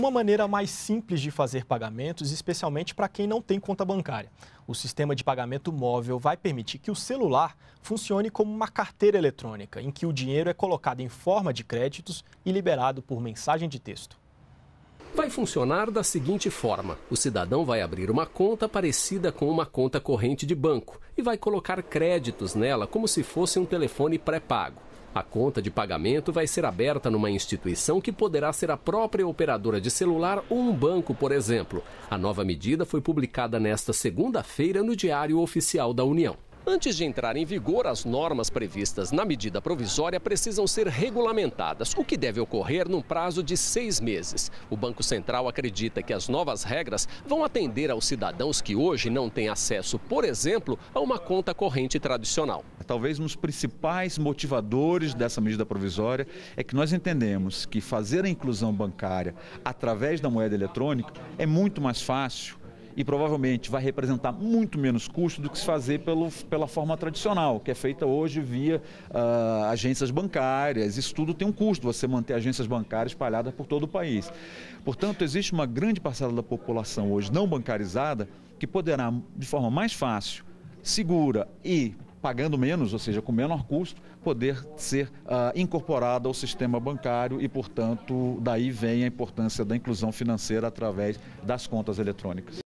uma maneira mais simples de fazer pagamentos, especialmente para quem não tem conta bancária. O sistema de pagamento móvel vai permitir que o celular funcione como uma carteira eletrônica, em que o dinheiro é colocado em forma de créditos e liberado por mensagem de texto. Vai funcionar da seguinte forma: o cidadão vai abrir uma conta parecida com uma conta corrente de banco e vai colocar créditos nela como se fosse um telefone pré-pago. A conta de pagamento vai ser aberta numa instituição que poderá ser a própria operadora de celular ou um banco, por exemplo. A nova medida foi publicada nesta segunda-feira no Diário Oficial da União. Antes de entrar em vigor, as normas previstas na medida provisória precisam ser regulamentadas, o que deve ocorrer num prazo de seis meses. O Banco Central acredita que as novas regras vão atender aos cidadãos que hoje não têm acesso, por exemplo, a uma conta corrente tradicional. Talvez um dos principais motivadores dessa medida provisória é que nós entendemos que fazer a inclusão bancária através da moeda eletrônica é muito mais fácil e provavelmente vai representar muito menos custo do que se fazer pelo, pela forma tradicional, que é feita hoje via uh, agências bancárias. Isso tudo tem um custo, você manter agências bancárias espalhadas por todo o país. Portanto, existe uma grande parcela da população hoje não bancarizada que poderá, de forma mais fácil, segura e pagando menos, ou seja, com menor custo, poder ser uh, ao sistema bancário e, portanto, daí vem a importância da inclusão financeira através das contas eletrônicas.